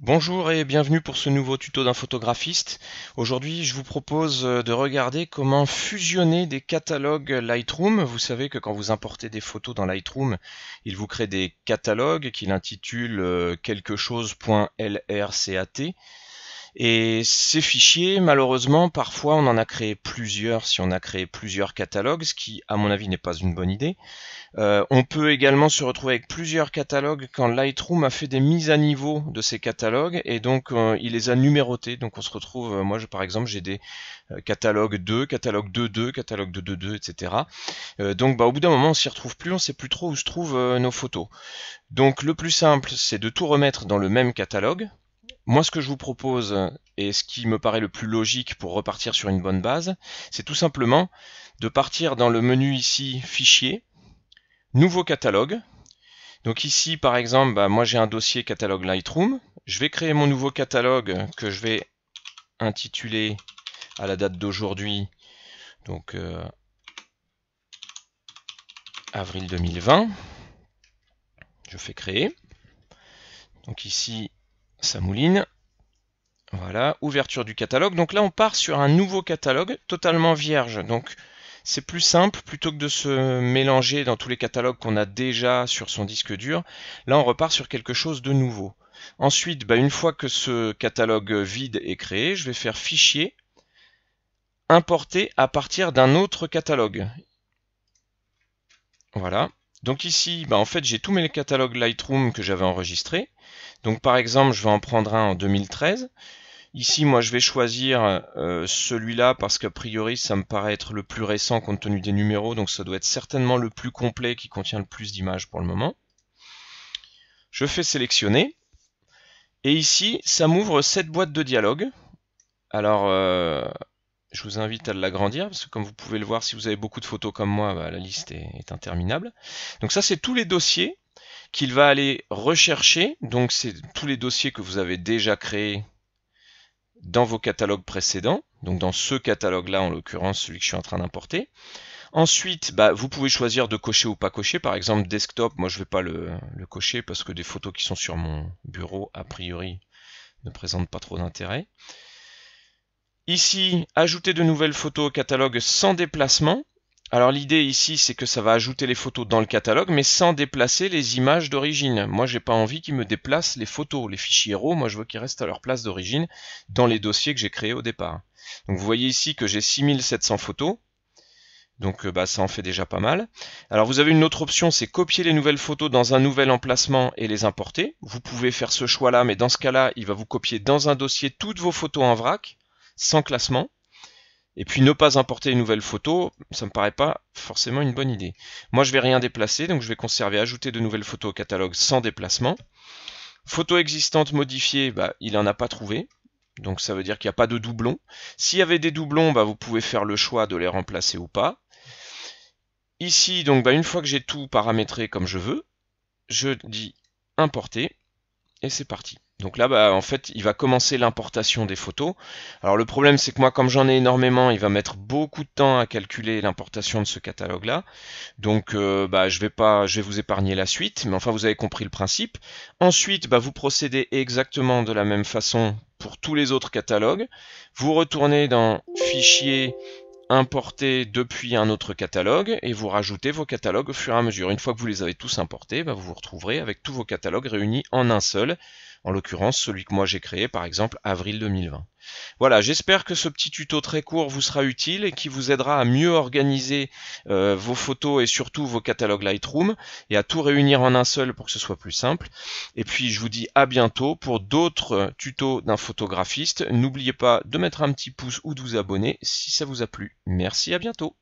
Bonjour et bienvenue pour ce nouveau tuto d'un photographiste. Aujourd'hui, je vous propose euh, de regarder comment fusionner des catalogues Lightroom. Vous savez que quand vous importez des photos dans Lightroom, il vous crée des catalogues qu'il intitule euh, quelque chose.lrcat. Et ces fichiers, malheureusement, parfois on en a créé plusieurs, si on a créé plusieurs catalogues, ce qui, à mon avis, n'est pas une bonne idée. Euh, on peut également se retrouver avec plusieurs catalogues quand Lightroom a fait des mises à niveau de ces catalogues, et donc euh, il les a numérotés. Donc on se retrouve, euh, moi par exemple, j'ai des catalogues 2, catalogue 2, catalogue 2 etc. donc bah, au bout d'un moment, on s'y retrouve plus, on sait plus trop où se trouvent nos photos. Donc le plus simple, c'est de tout remettre dans le même catalogue, moi, ce que je vous propose, et ce qui me paraît le plus logique pour repartir sur une bonne base, c'est tout simplement de partir dans le menu ici Fichier, Nouveau catalogue. Donc ici, par exemple, bah, moi j'ai un dossier catalogue Lightroom. Je vais créer mon nouveau catalogue que je vais intituler à la date d'aujourd'hui, donc euh, avril 2020. Je fais créer. Donc ici, ça mouline. Voilà, ouverture du catalogue. Donc là, on part sur un nouveau catalogue totalement vierge. Donc c'est plus simple, plutôt que de se mélanger dans tous les catalogues qu'on a déjà sur son disque dur, là on repart sur quelque chose de nouveau. Ensuite, bah, une fois que ce catalogue vide est créé, je vais faire fichier, importer à partir d'un autre catalogue. Voilà, donc ici, bah, en fait, j'ai tous mes catalogues Lightroom que j'avais enregistrés. Donc par exemple, je vais en prendre un en 2013. Ici, moi, je vais choisir euh, celui-là parce qu'a priori, ça me paraît être le plus récent compte tenu des numéros. Donc ça doit être certainement le plus complet qui contient le plus d'images pour le moment. Je fais sélectionner. Et ici, ça m'ouvre cette boîte de dialogue. Alors, euh, je vous invite à l'agrandir parce que comme vous pouvez le voir, si vous avez beaucoup de photos comme moi, bah, la liste est, interminable. Donc ça, c'est tous les dossiers qu'il va aller rechercher. Donc c'est tous les dossiers que vous avez déjà créés dans vos catalogues précédents. Donc dans ce catalogue-là, en l'occurrence, celui que je suis en train d'importer. Ensuite, bah, vous pouvez choisir de cocher ou pas cocher. Par exemple, desktop, moi je ne vais pas le, cocher parce que des photos qui sont sur mon bureau, a priori, ne présentent pas trop d'intérêt. Ici, ajouter de nouvelles photos au catalogue sans déplacement. Alors l'idée ici, c'est que ça va ajouter les photos dans le catalogue, mais sans déplacer les images d'origine. Moi, j'ai pas envie qu'ils me déplacent les photos, les fichiers RAW. Moi, je veux qu'ils restent à leur place d'origine dans les dossiers que j'ai créés au départ. Donc vous voyez ici que j'ai 6700 photos. Donc euh, bah, ça en fait déjà pas mal. Alors vous avez une autre option, c'est copier les nouvelles photos dans un nouvel emplacement et les importer. Vous pouvez faire ce choix-là, mais dans ce cas-là, il va vous copier dans un dossier toutes vos photos en vrac sans classement. Et puis ne pas importer une nouvelle photo, ça me paraît pas forcément une bonne idée. Moi je vais rien déplacer, donc je vais conserver ajouter de nouvelles photos au catalogue sans déplacement. Photo existantes modifiées, bah, il n'en a pas trouvé. Donc ça veut dire qu'il n'y a pas de doublons. S'il y avait des doublons, bah, vous pouvez faire le choix de les remplacer ou pas. Ici, donc bah, une fois que j'ai tout paramétré comme je veux, je dis importer et c'est parti. Donc là, bah, en fait, il va commencer l'importation des photos. Alors le problème, c'est que moi, comme j'en ai énormément, il va mettre beaucoup de temps à calculer l'importation de ce catalogue-là. Donc euh, bah, je, vais pas, je vais vous épargner la suite, mais enfin, vous avez compris le principe. Ensuite, bah, vous procédez exactement de la même façon pour tous les autres catalogues. Vous retournez dans Fichier, importer depuis un autre catalogue et vous rajoutez vos catalogues au fur et à mesure. Une fois que vous les avez tous importés, bah, vous vous retrouverez avec tous vos catalogues réunis en un seul en l'occurrence, celui que moi j'ai créé, par exemple, avril 2020. Voilà, j'espère que ce petit tuto très court vous sera utile et qui vous aidera à mieux organiser euh, vos photos et surtout vos catalogues Lightroom et à tout réunir en un seul pour que ce soit plus simple. Et puis je vous dis à bientôt pour d'autres euh, tutos d'un photographiste. N'oubliez pas de mettre un petit pouce ou de vous abonner si ça vous a plu. Merci, à bientôt.